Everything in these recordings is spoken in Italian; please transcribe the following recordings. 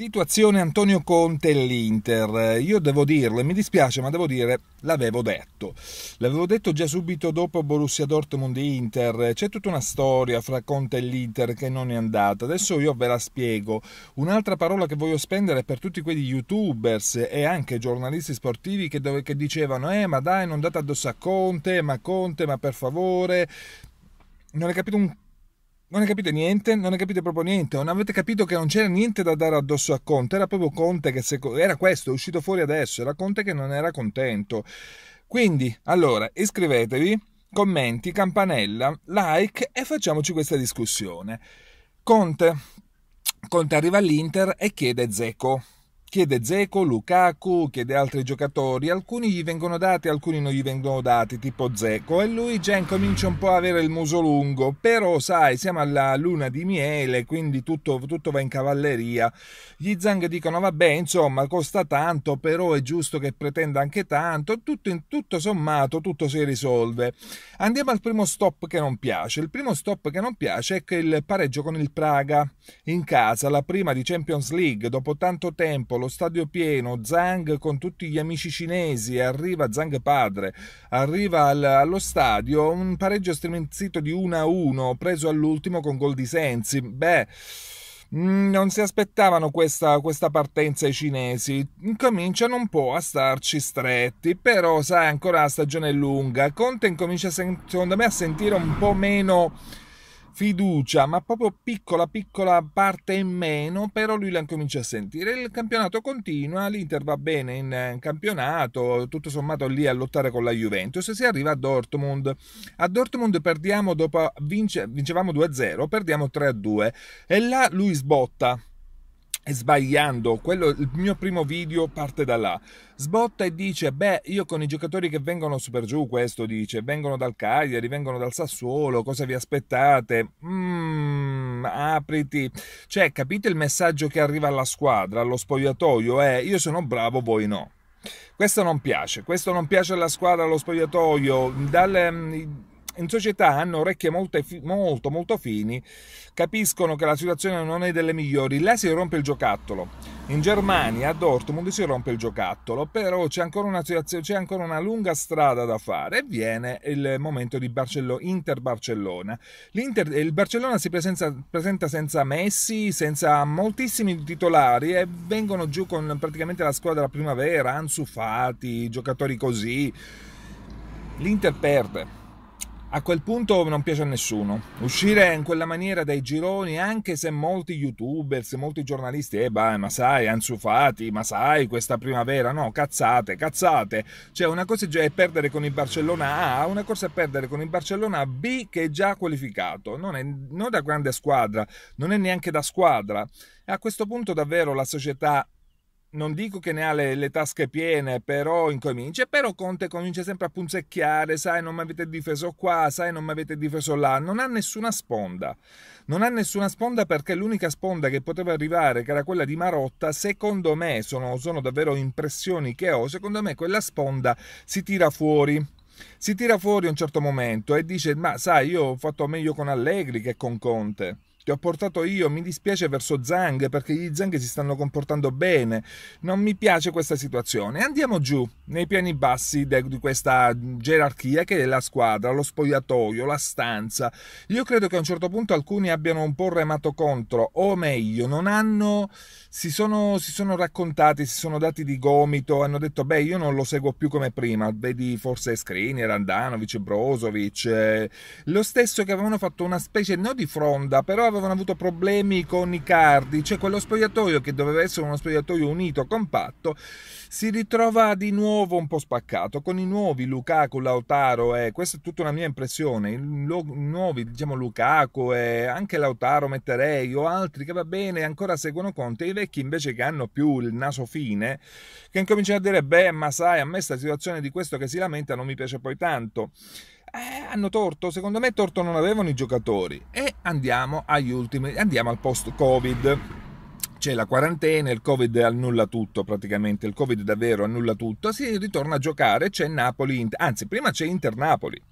Situazione Antonio Conte e l'Inter. Io devo dirle, mi dispiace, ma devo dire, l'avevo detto. L'avevo detto già subito dopo Borussia Dortmund e Inter. C'è tutta una storia fra Conte e l'Inter che non è andata. Adesso io ve la spiego. Un'altra parola che voglio spendere è per tutti quegli youtubers e anche giornalisti sportivi che, dove, che dicevano: Eh, ma dai, non date addosso a Conte, ma Conte, ma per favore. Non hai capito un non ne capite niente, non ne capite proprio niente, non avete capito che non c'era niente da dare addosso a Conte, era proprio Conte che se, era questo, è uscito fuori adesso, era Conte che non era contento. Quindi, allora, iscrivetevi, commenti, campanella, like e facciamoci questa discussione. Conte, Conte arriva all'Inter e chiede Zeco chiede Zeco, Lukaku, chiede altri giocatori, alcuni gli vengono dati, alcuni non gli vengono dati, tipo Zeco, e lui già incomincia un po' a avere il muso lungo, però sai, siamo alla luna di miele, quindi tutto, tutto va in cavalleria. Gli Zang dicono vabbè, insomma, costa tanto, però è giusto che pretenda anche tanto, tutto, in, tutto sommato tutto si risolve. Andiamo al primo stop che non piace, il primo stop che non piace è che il pareggio con il Praga in casa, la prima di Champions League, dopo tanto tempo, lo stadio pieno, Zhang con tutti gli amici cinesi, arriva Zhang padre, arriva al, allo stadio, un pareggio striminzito di 1-1 preso all'ultimo con gol di Sensi. Beh mm, non si aspettavano questa, questa, partenza i cinesi. Cominciano un po' a starci stretti, però sai, ancora la stagione è lunga. Conte incomincia secondo me a sentire un po' meno fiducia, ma proprio piccola piccola parte in meno, però lui la comincia a sentire. Il campionato continua, l'Inter va bene eh, in campionato, tutto sommato lì a lottare con la Juventus, si arriva a Dortmund. A Dortmund perdiamo dopo vince, vincevamo 2-0, perdiamo 3-2 e là lui sbotta sbagliando. Quello, il mio primo video parte da là. Sbotta e dice: Beh, io con i giocatori che vengono super giù, questo dice: vengono dal Cagliari, vengono dal Sassuolo, cosa vi aspettate? Mmm, apriti. Cioè, capite il messaggio che arriva alla squadra, allo spogliatoio? È eh? io sono bravo, voi no. Questo non piace, questo non piace alla squadra, allo spogliatoio. Dalle mm, in società hanno orecchie molto, molto, molto fini, capiscono che la situazione non è delle migliori, là si rompe il giocattolo. In Germania, a Dortmund, si rompe il giocattolo, però c'è ancora una, c'è ancora una lunga strada da fare e viene il momento di Barcello, Inter-Barcellona. L'Inter, il Barcellona si presenza, presenta senza Messi, senza moltissimi titolari e vengono giù con praticamente la squadra della primavera, Ansufati, giocatori così. L'Inter perde, a quel punto non piace a nessuno. Uscire in quella maniera dai gironi, anche se molti youtubers, molti giornalisti, eh, beh, ma sai, anzufati, ma sai, questa primavera, no, cazzate, cazzate. Cioè, una cosa è già perdere con il Barcellona A, una cosa è perdere con il Barcellona B che è già qualificato. Non è non da grande squadra, non è neanche da squadra. A questo punto davvero la società non dico che ne ha le, le, tasche piene, però incomincia. Però Conte comincia sempre a punzecchiare, sai, non mi avete difeso qua, sai, non mi avete difeso là. Non ha nessuna sponda. Non ha nessuna sponda perché l'unica sponda che poteva arrivare, che era quella di Marotta, secondo me, sono, sono davvero impressioni che ho, secondo me quella sponda si tira fuori si tira fuori a un certo momento e dice: Ma sai, io ho fatto meglio con Allegri che con Conte. Ti ho portato io, mi dispiace verso Zhang perché gli Zhang si stanno comportando bene. Non mi piace questa situazione. Andiamo giù, nei piani bassi di questa gerarchia che è la squadra, lo spogliatoio, la stanza. Io credo che a un certo punto alcuni abbiano un po' remato contro, o meglio, non hanno. Si sono, si sono raccontati, si sono dati di gomito, hanno detto: Beh, io non lo seguo più come prima. Vedi forse Scrini, Randanovic, Brozovic. Eh, lo stesso che avevano fatto una specie non di fronda, però avevano avevano avuto problemi con i cardi, cioè quello spogliatoio che doveva essere uno spogliatoio unito, compatto, si ritrova di nuovo un po' spaccato con i nuovi Lukaku, Lautaro e eh, questa è tutta una mia impressione, i nuovi diciamo Lukaku e eh, anche Lautaro metterei o altri che va bene ancora seguono Conte, i vecchi invece che hanno più il naso fine che incominciano a dire beh ma sai a me questa situazione di questo che si lamenta non mi piace poi tanto. Eh, hanno torto, secondo me torto non avevano i giocatori. E andiamo agli ultimi, andiamo al post-Covid. C'è la quarantena, il Covid annulla tutto praticamente, il Covid davvero annulla tutto, si ritorna a giocare, c'è Napoli, anzi prima c'è Inter-Napoli.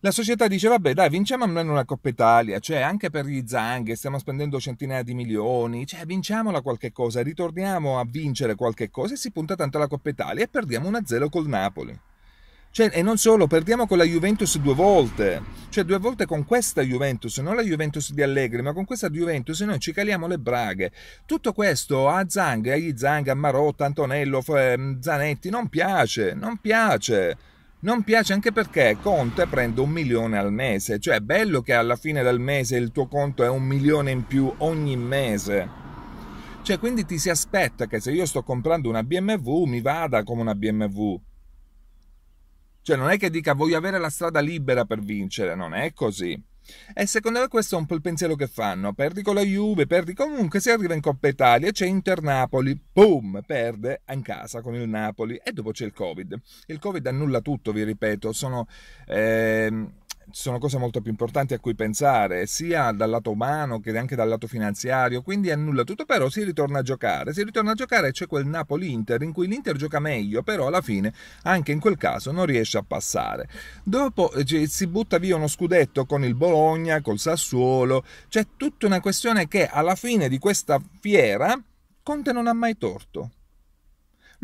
La società dice, vabbè dai, vinciamo almeno una Coppa Italia, cioè anche per gli Zang, stiamo spendendo centinaia di milioni, cioè vinciamola qualche cosa, ritorniamo a vincere qualche cosa e si punta tanto alla Coppa Italia e perdiamo 1-0 col Napoli. Cioè, e non solo, perdiamo con la Juventus due volte, cioè due volte con questa Juventus, non la Juventus di Allegri, ma con questa Juventus noi ci caliamo le braghe. Tutto questo a Zang, agli Zang, a Marotta, Antonello, ehm, Zanetti non piace, non piace. Non piace anche perché Conte prende un milione al mese, cioè è bello che alla fine del mese il tuo conto è un milione in più ogni mese. Cioè, quindi ti si aspetta che se io sto comprando una BMW mi vada come una BMW cioè non è che dica voglio avere la strada libera per vincere, non è così. E secondo me questo è un po' il pensiero che fanno. Perdi con la Juve, perdi comunque, si arriva in Coppa Italia, c'è Inter-Napoli, boom, perde in casa con il Napoli e dopo c'è il Covid. Il Covid annulla tutto, vi ripeto, sono... Eh, ci sono cose molto più importanti a cui pensare, sia dal lato umano che anche dal lato finanziario, quindi annulla tutto, però si ritorna a giocare, si ritorna a giocare e c'è quel Napoli-Inter in cui l'Inter gioca meglio, però alla fine anche in quel caso non riesce a passare. Dopo eh, si butta via uno scudetto con il Bologna, col Sassuolo, c'è tutta una questione che alla fine di questa fiera Conte non ha mai torto.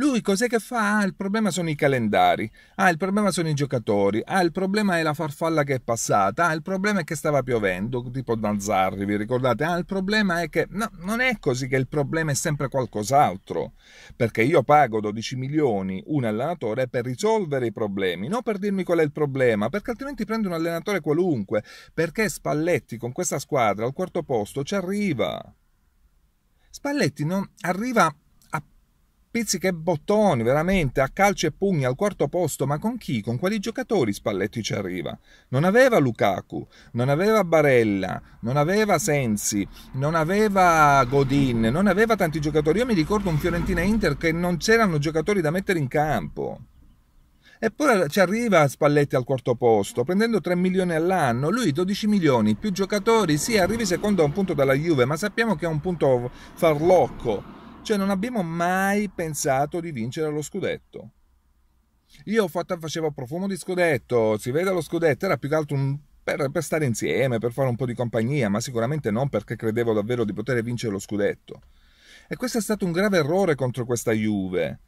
Lui cos'è che fa? Ah, il problema sono i calendari. Ah, il problema sono i giocatori. Ah, il problema è la farfalla che è passata. Ah, il problema è che stava piovendo, tipo Danzarri, vi ricordate? Ah, il problema è che... No, non è così che il problema è sempre qualcos'altro. Perché io pago 12 milioni un allenatore per risolvere i problemi, non per dirmi qual è il problema, perché altrimenti prendo un allenatore qualunque. Perché Spalletti con questa squadra al quarto posto ci arriva. Spalletti non arriva Pizzica e bottoni, veramente, a calci e pugni al quarto posto, ma con chi? Con quali giocatori Spalletti ci arriva? Non aveva Lukaku, non aveva Barella, non aveva Sensi, non aveva Godin, non aveva tanti giocatori. Io mi ricordo un Fiorentina-Inter che non c'erano giocatori da mettere in campo. Eppure ci arriva Spalletti al quarto posto, prendendo 3 milioni all'anno, lui 12 milioni, più giocatori, sì, arrivi secondo a un punto dalla Juve, ma sappiamo che è un punto farlocco. Cioè non abbiamo mai pensato di vincere lo scudetto. Io fatta, facevo profumo di scudetto, si vede lo scudetto, era più che altro un, per, per stare insieme, per fare un po' di compagnia, ma sicuramente non perché credevo davvero di poter vincere lo scudetto. E questo è stato un grave errore contro questa Juve,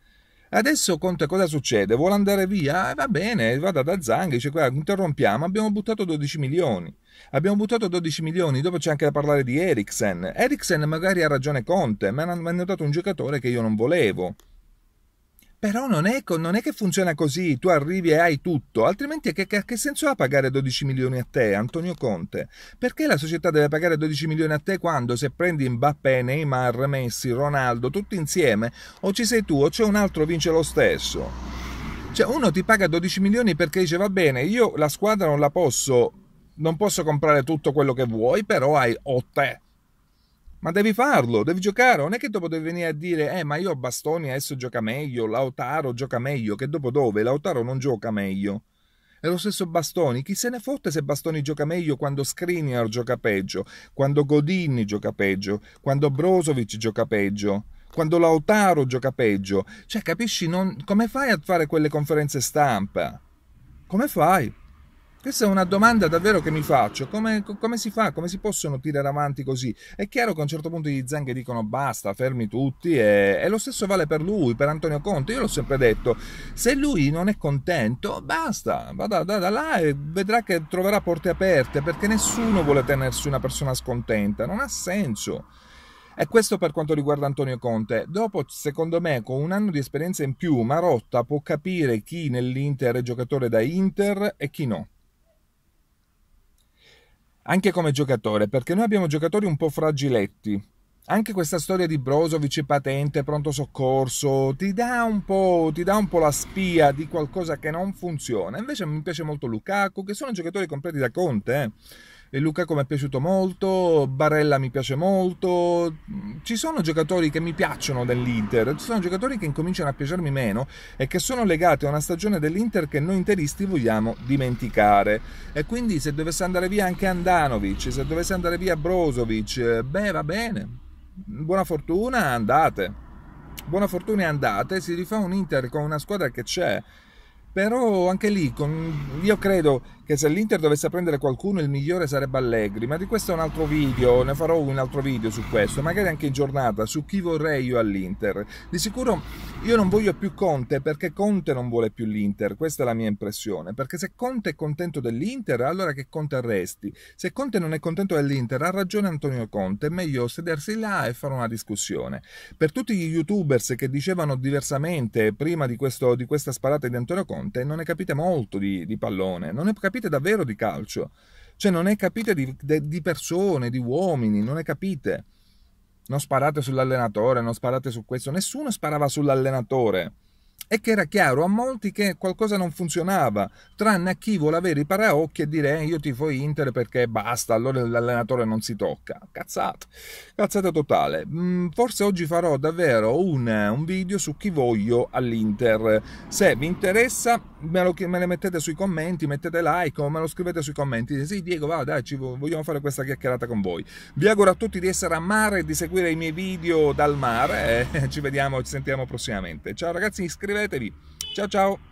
Adesso Conte cosa succede? Vuole andare via? Eh, va bene, vada da Zanghi, dice guarda, interrompiamo, abbiamo buttato 12 milioni. Abbiamo buttato 12 milioni, dopo c'è anche da parlare di Eriksen. Eriksen magari ha ragione Conte, ma mi hanno dato un giocatore che io non volevo. Però non è, non è, che funziona così, tu arrivi e hai tutto, altrimenti che, che, che, senso ha pagare 12 milioni a te, Antonio Conte? Perché la società deve pagare 12 milioni a te quando se prendi Mbappé, Neymar, Messi, Ronaldo, tutti insieme, o ci sei tu o c'è un altro vince lo stesso? Cioè uno ti paga 12 milioni perché dice va bene, io la squadra non la posso, non posso comprare tutto quello che vuoi, però hai o te ma devi farlo, devi giocare, non è che dopo devi venire a dire, eh ma io Bastoni adesso gioca meglio, Lautaro gioca meglio, che dopo dove? Lautaro non gioca meglio. È lo stesso Bastoni, chi se ne fotte se Bastoni gioca meglio quando Skriniar gioca peggio, quando Godini gioca peggio, quando Brozovic gioca peggio quando Lautaro gioca peggio. Cioè, capisci, non... come fai a fare quelle conferenze stampa? Come fai? Questa è una domanda davvero che mi faccio. Come, come, si fa? Come si possono tirare avanti così? È chiaro che a un certo punto gli Zanghe dicono basta, fermi tutti e, e, lo stesso vale per lui, per Antonio Conte. Io l'ho sempre detto, se lui non è contento, basta, vada da, da là e vedrà che troverà porte aperte perché nessuno vuole tenersi una persona scontenta. Non ha senso. E questo per quanto riguarda Antonio Conte. Dopo, secondo me, con un anno di esperienza in più, Marotta può capire chi nell'Inter è giocatore da Inter e chi no anche come giocatore, perché noi abbiamo giocatori un po' fragiletti. Anche questa storia di Brozovic e patente, pronto soccorso, ti dà, un po', dà un po' la spia di qualcosa che non funziona. Invece mi piace molto Lukaku, che sono giocatori completi da Conte. Eh Lukaku mi è piaciuto molto, Barella mi piace molto, ci sono giocatori che mi piacciono dell'Inter, ci sono giocatori che incominciano a piacermi meno e che sono legati a una stagione dell'Inter che noi interisti vogliamo dimenticare. E quindi se dovesse andare via anche Andanovic, se dovesse andare via Brozovic, beh va bene, buona fortuna, andate. Buona fortuna e andate, si rifà un Inter con una squadra che c'è, però anche lì con, io credo che se l'Inter dovesse prendere qualcuno il migliore sarebbe Allegri, ma di questo è un altro video, ne farò un altro video su questo, magari anche in giornata, su chi vorrei io all'Inter. Di sicuro io non voglio più Conte perché Conte non vuole più l'Inter, questa è la mia impressione, perché se Conte è contento dell'Inter allora che Conte arresti, se Conte non è contento dell'Inter ha ragione Antonio Conte, è meglio sedersi là e fare una discussione. Per tutti gli youtubers che dicevano diversamente prima di, questo, di questa sparata di Antonio Conte non ne capite molto di, di pallone, non ne capite capite davvero di calcio, cioè non ne capite di, di persone, di uomini, non ne capite. Non sparate sull'allenatore, non sparate su questo, nessuno sparava sull'allenatore e che era chiaro a molti che qualcosa non funzionava, tranne a chi vuole avere i paraocchi e dire eh, io fo Inter perché basta, allora l'allenatore non si tocca. Cazzata, cazzata totale. Mm, forse oggi farò davvero un, un video su chi voglio all'Inter. Se vi interessa me, lo, me, le mettete sui commenti, mettete like o me lo scrivete sui commenti. sì Diego, va dai, ci, vogliamo fare questa chiacchierata con voi. Vi auguro a tutti di essere a mare e di seguire i miei video dal mare. Eh, ci vediamo, ci sentiamo prossimamente. Ciao ragazzi, iscrivetevi iscrivetevi. Ciao ciao!